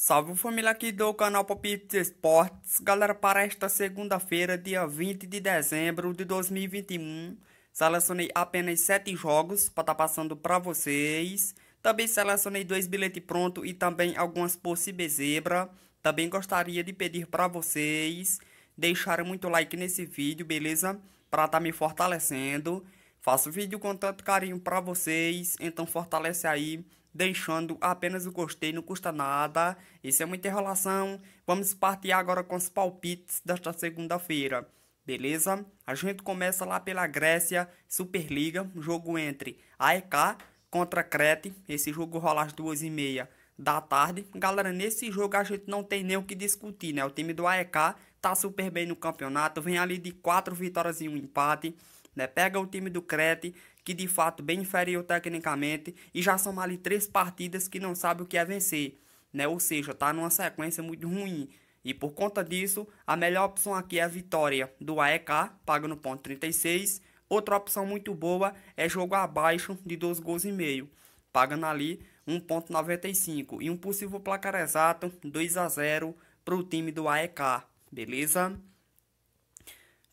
Salve família aqui do canal Popits Esportes, galera para esta segunda-feira, dia 20 de dezembro de 2021, selecionei apenas 7 jogos para estar tá passando para vocês, também selecionei dois bilhetes pronto e também algumas possíveis zebra, também gostaria de pedir para vocês deixarem muito like nesse vídeo, beleza? Para estar tá me fortalecendo, faço vídeo com tanto carinho para vocês, então fortalece aí, deixando apenas o gostei, não custa nada. Isso é uma enrolação. Vamos partir agora com os palpites desta segunda-feira. Beleza? A gente começa lá pela Grécia, Superliga, jogo entre AEK contra Crete. Esse jogo rola às duas e meia da tarde. Galera, nesse jogo a gente não tem nem o que discutir, né? O time do AEK tá super bem no campeonato, vem ali de quatro vitórias e um empate, né? Pega o time do Crete, que de fato bem inferior tecnicamente, e já são ali três partidas que não sabe o que é vencer, né? Ou seja, tá numa sequência muito ruim. E por conta disso, a melhor opção aqui é a vitória do AEK, paga no ponto 36. Outra opção muito boa é jogo abaixo de 12 gols e meio, pagando ali 1.95 e um possível placar exato 2 a 0 para o time do AEK, beleza?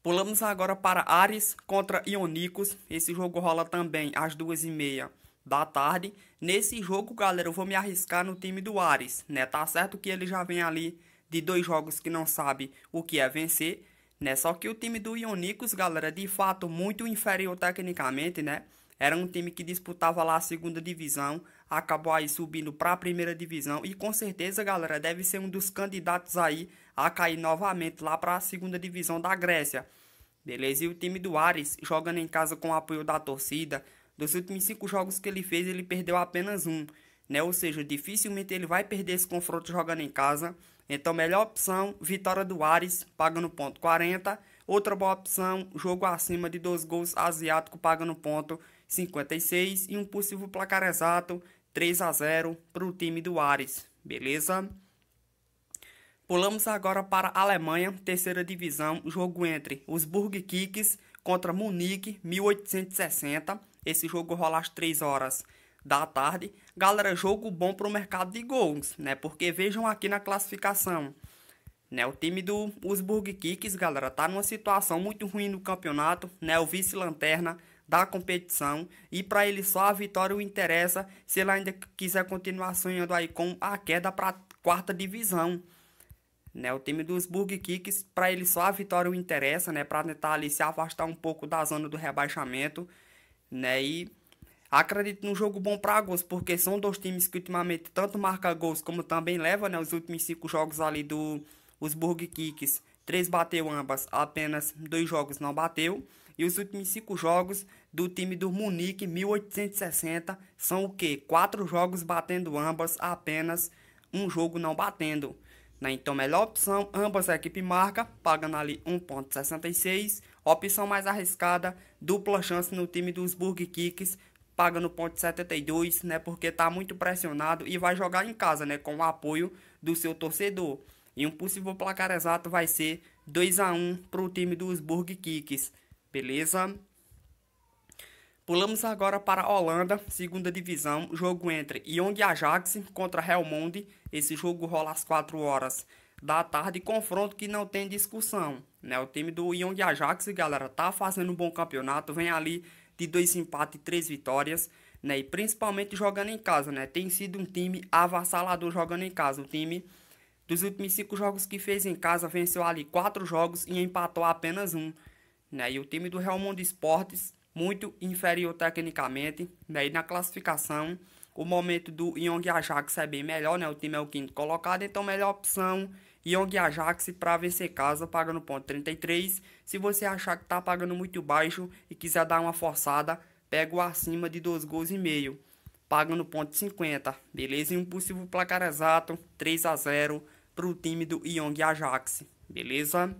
Pulamos agora para Ares contra Ionicos. Esse jogo rola também às duas e meia da tarde. Nesse jogo, galera, eu vou me arriscar no time do Ares, né? Tá certo que ele já vem ali de dois jogos que não sabe o que é vencer, né? Só que o time do Ionicos, galera, de fato muito inferior tecnicamente, né? Era um time que disputava lá a segunda divisão, acabou aí subindo para a primeira divisão e com certeza, galera, deve ser um dos candidatos aí a cair novamente lá para a segunda divisão da Grécia. Beleza? E o time do Ares, jogando em casa com o apoio da torcida, dos últimos cinco jogos que ele fez, ele perdeu apenas um, né? Ou seja, dificilmente ele vai perder esse confronto jogando em casa. Então, melhor opção, vitória do Ares, pagando ponto 40. Outra boa opção, jogo acima de dois gols asiático, pagando ponto 56. E um possível placar exato, 3 a 0 para o time do Ares, beleza? Pulamos agora para a Alemanha, terceira divisão, jogo entre os Burg Kicks contra Munique, 1860. Esse jogo rola às 3 horas da tarde. Galera, jogo bom para o mercado de gols, né? Porque vejam aqui na classificação, né? O time do Osburg Kicks, galera, tá numa situação muito ruim no campeonato, né? O vice-lanterna da competição e para ele só a vitória o interessa se ele ainda quiser continuar sonhando aí com a queda para a quarta divisão. Né, o time dos Burg Kicks, para ele só a vitória o interessa, né, para tentar ali se afastar um pouco da zona do rebaixamento, né, e acredito num jogo bom para gols, porque são dois times que ultimamente tanto marca gols como também leva, né, os últimos cinco jogos ali do Burg Kicks, três bateu ambas, apenas dois jogos não bateu. E os últimos cinco jogos do time do Munique 1860 são o que Quatro jogos batendo ambas, apenas um jogo não batendo. Né? Então, melhor opção, ambas a equipe marca, pagando ali 1.66. Opção mais arriscada, dupla chance no time dos Burg Kicks, pagando 0.72, né? Porque tá muito pressionado e vai jogar em casa, né? Com o apoio do seu torcedor. E um possível placar exato vai ser 2 a 1 para o time dos Burg Kicks beleza? Pulamos agora para a Holanda, segunda divisão, jogo entre Young Ajax contra Real Monde Esse jogo rola às 4 horas da tarde, confronto que não tem discussão. Né? O time do Young Ajax, galera, tá fazendo um bom campeonato, vem ali de dois empates e três vitórias, né? E principalmente jogando em casa, né? Tem sido um time avassalador jogando em casa. O time dos últimos cinco jogos que fez em casa venceu ali quatro jogos e empatou apenas um. Né? E o time do Real Mundo Esportes, muito inferior tecnicamente. Né? E na classificação, o momento do Young Ajax é bem melhor, né? O time é o quinto colocado, então melhor opção Young Ajax para vencer casa, pagando ponto 33. Se você achar que tá pagando muito baixo e quiser dar uma forçada, pega o acima de 2 gols e meio, pagando ponto 50. Beleza? E um possível placar exato, 3 a 0 para o time do Young Ajax. Beleza?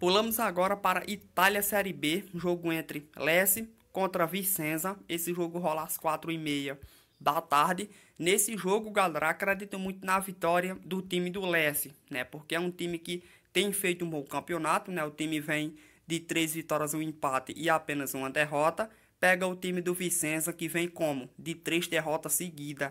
Pulamos agora para Itália Série B, jogo entre Lecce contra Vicenza. Esse jogo rola às 4 e meia da tarde. Nesse jogo, galera, acredito muito na vitória do time do Lecce, né? Porque é um time que tem feito um bom campeonato, né? O time vem de três vitórias, um empate e apenas uma derrota. Pega o time do Vicenza, que vem como? De três derrotas seguidas.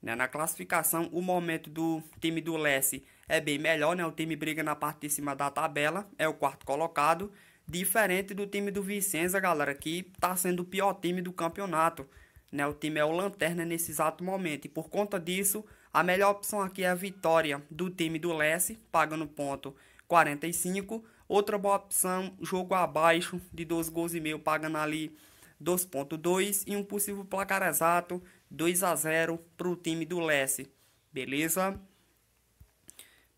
Né? Na classificação, o momento do time do Lecce é bem melhor, né? O time briga na parte de cima da tabela, é o quarto colocado. Diferente do time do Vicenza, galera, que está sendo o pior time do campeonato. Né? O time é o Lanterna nesse exato momento. E por conta disso, a melhor opção aqui é a vitória do time do Leste, pagando ponto 45. Outra boa opção, jogo abaixo de 12 gols e meio, pagando ali 2.2 e um possível placar exato 2 a 0 para o time do Leste. Beleza?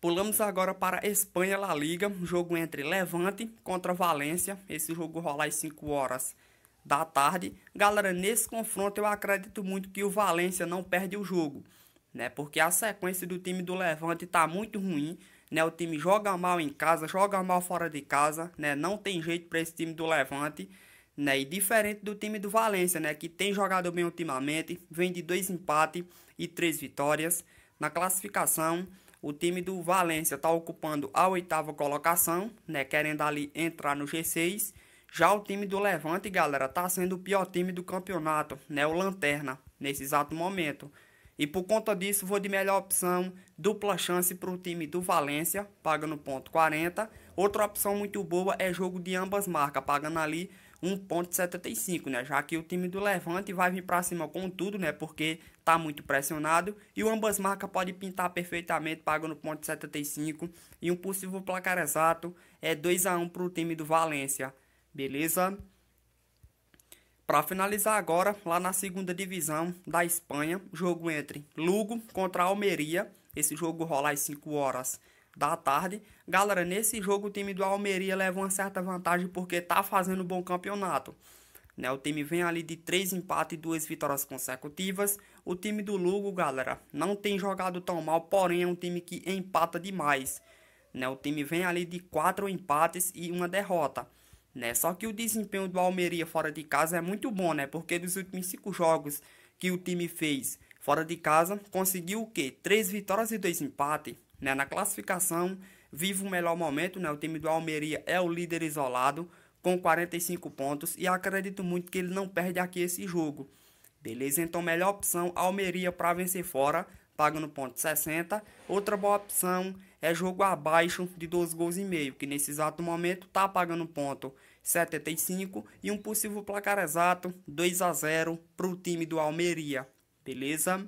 Pulamos agora para Espanha La Liga, jogo entre Levante contra Valência, esse jogo rolar às 5 horas da tarde. Galera, nesse confronto eu acredito muito que o Valência não perde o jogo, né? Porque a sequência do time do Levante tá muito ruim, né? O time joga mal em casa, joga mal fora de casa, né? Não tem jeito para esse time do Levante, né? E diferente do time do Valência, né, que tem jogado bem ultimamente, vem de dois empates e três vitórias na classificação. O time do Valência está ocupando a oitava colocação, né? Querendo ali entrar no G6. Já o time do Levante, galera, está sendo o pior time do campeonato, né? O Lanterna, nesse exato momento. E por conta disso, vou de melhor opção, dupla chance para o time do Valência, pagando ponto 40. Outra opção muito boa é jogo de ambas marcas, pagando ali 1.75, né? Já que o time do Levante vai vir para cima com tudo, né? Porque tá muito pressionado e o ambas marcas pode pintar perfeitamente pagando 1.75 e um possível placar exato é 2 a 1 para o time do Valência. Beleza? Para finalizar agora, lá na segunda divisão da Espanha, jogo entre Lugo contra Almeria. Esse jogo rola às 5 horas da tarde. Galera, nesse jogo o time do Almeria leva uma certa vantagem porque tá fazendo um bom campeonato. Né? O time vem ali de três empates e duas vitórias consecutivas. O time do Lugo, galera, não tem jogado tão mal, porém é um time que empata demais. Né? O time vem ali de quatro empates e uma derrota. Né? Só que o desempenho do Almeria fora de casa é muito bom, né? Porque dos últimos cinco jogos que o time fez fora de casa, conseguiu o quê? Três vitórias e dois empates. Né? Na classificação, vive o um melhor momento. Né? O time do Almeria é o líder isolado, com 45 pontos. E acredito muito que ele não perde aqui esse jogo. Beleza? Então, melhor opção: Almeria para vencer fora, pagando ponto 60. Outra boa opção é jogo abaixo de 12 gols e meio, que nesse exato momento está pagando ponto 75 e um possível placar exato 2 a 0 para o time do Almeria. Beleza?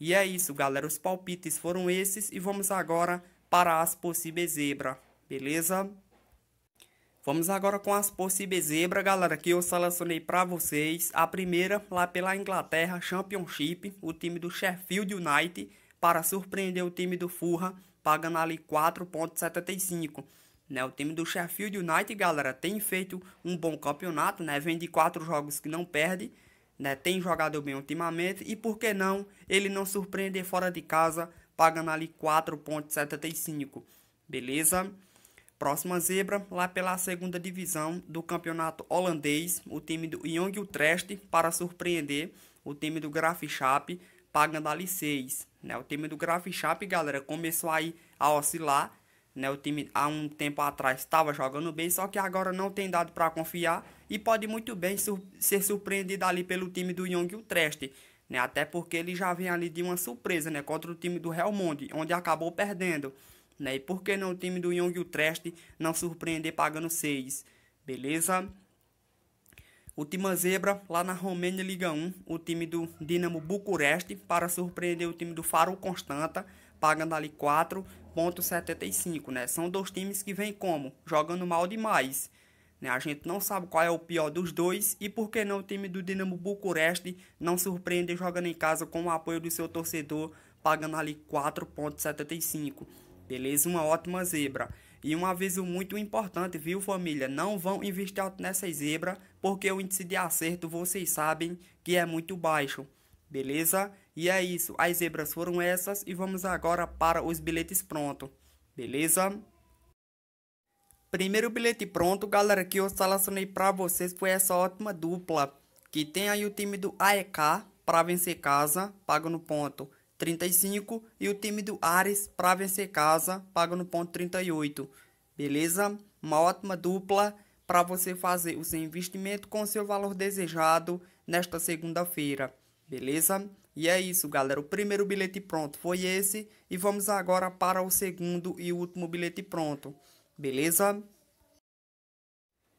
E é isso, galera. Os palpites foram esses e vamos agora para as possíveis zebra, beleza? Vamos agora com as possíveis zebra, galera, que eu selecionei para vocês. A primeira, lá pela Inglaterra, Championship, o time do Sheffield United, para surpreender o time do Furra, pagando ali 4.75. Né, o time do Sheffield United, galera, tem feito um bom campeonato, né? Vem de quatro jogos que não perde né, tem jogado bem ultimamente e por que não ele não surpreender fora de casa, pagando ali 4.75, beleza? Próxima zebra, lá pela segunda divisão do campeonato holandês, o time do Young Utrecht, para surpreender o time do Graf Schaap, pagando ali 6. Né? O time do Graf Schaap, galera, começou aí a oscilar, né? O time há um tempo atrás estava jogando bem, só que agora não tem dado para confiar e pode muito bem sur ser surpreendido ali pelo time do Young Utrecht. Né? Até porque ele já vem ali de uma surpresa né? contra o time do Real Monde, onde acabou perdendo. Né? E por que não o time do Young Utrecht não surpreender pagando 6? Beleza? Última zebra lá na Romênia Liga 1, o time do Dinamo Bucureste para surpreender o time do Faro Constanta pagando ali 4,75, né? São dois times que vêm como? Jogando mal demais. Né? A gente não sabe qual é o pior dos dois e por que não o time do Dinamo Bucureste não surpreende jogando em casa com o apoio do seu torcedor, pagando ali 4,75. Beleza? Uma ótima zebra. E um aviso muito importante, viu família? Não vão investir alto nessa zebra, porque o índice de acerto vocês sabem que é muito baixo. Beleza? E é isso, as zebras foram essas e vamos agora para os bilhetes pronto, beleza? Primeiro bilhete pronto, galera, que eu selecionei para vocês foi essa ótima dupla, que tem aí o time do AEK para vencer casa, pago no ponto 35, e o time do Ares para vencer casa, pago no ponto 38, beleza? Uma ótima dupla para você fazer o seu investimento com seu valor desejado nesta segunda-feira, beleza? E é isso, galera. O primeiro bilhete pronto foi esse. E vamos agora para o segundo e último bilhete pronto. Beleza?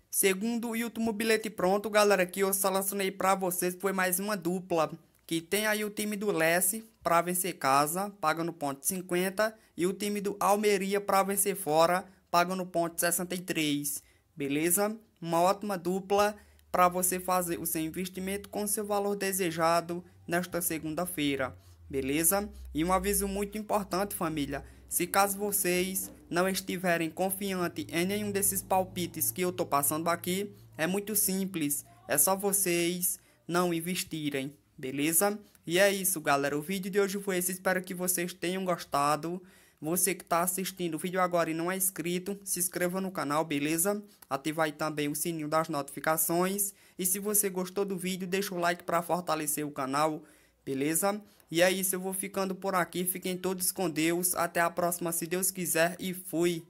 Segundo e último bilhete pronto, galera, que eu selecionei para vocês foi mais uma dupla. Que tem aí o time do Leste para vencer casa, pagando ponto 50. E o time do Almeria para vencer fora, pagando ponto 63. Beleza? Uma ótima dupla para você fazer o seu investimento com seu valor desejado nesta segunda-feira, beleza? E um aviso muito importante, família. Se caso vocês não estiverem confiante em nenhum desses palpites que eu tô passando aqui, é muito simples, é só vocês não investirem, beleza? E é isso, galera. O vídeo de hoje foi esse. Espero que vocês tenham gostado. Você que está assistindo o vídeo agora e não é inscrito, se inscreva no canal, beleza? Ative aí também o sininho das notificações. E se você gostou do vídeo, deixa o like para fortalecer o canal, beleza? E é isso, eu vou ficando por aqui. Fiquem todos com Deus. Até a próxima, se Deus quiser. E fui!